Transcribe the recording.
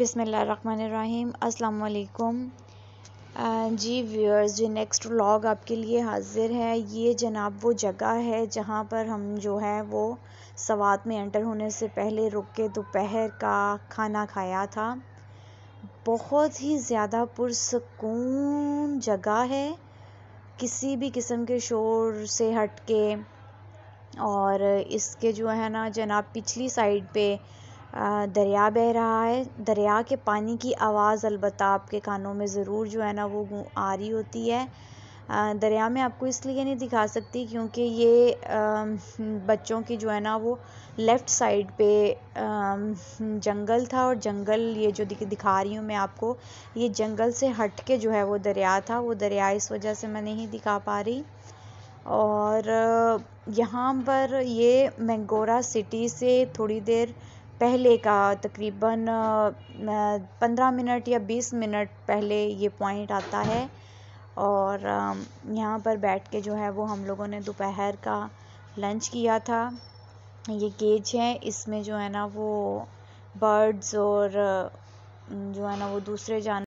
बिसमीम अस्सलाम जी व्यूअर्स जी नेक्स्ट व्लॉग आपके लिए हाज़िर है ये जनाब वो जगह है जहाँ पर हम जो है वो सवात में एंटर होने से पहले रुक के दोपहर का खाना खाया था बहुत ही ज़्यादा पुरसकून जगह है किसी भी किस्म के शोर से हट के और इसके जो है ना जनाब पिछली साइड पे अ दरिया बह रहा है दरिया के पानी की आवाज़ अलबत्त आपके कानों में ज़रूर जो है ना वो आ रही होती है अ दरिया में आपको इसलिए नहीं दिखा सकती क्योंकि ये अ बच्चों की जो है ना वो लेफ़्ट साइड पे अ जंगल था और जंगल ये जो दिखा रही हूँ मैं आपको ये जंगल से हट के जो है वो दरिया था वो दरिया इस वजह से मैं नहीं दिखा पा रही और यहाँ पर ये मैंगोरा सिटी से थोड़ी देर पहले का तकरीबन पंद्रह मिनट या बीस मिनट पहले ये पॉइंट आता है और यहाँ पर बैठ के जो है वो हम लोगों ने दोपहर का लंच किया था ये केज है इसमें जो है ना वो बर्ड्स और जो है ना वो दूसरे जान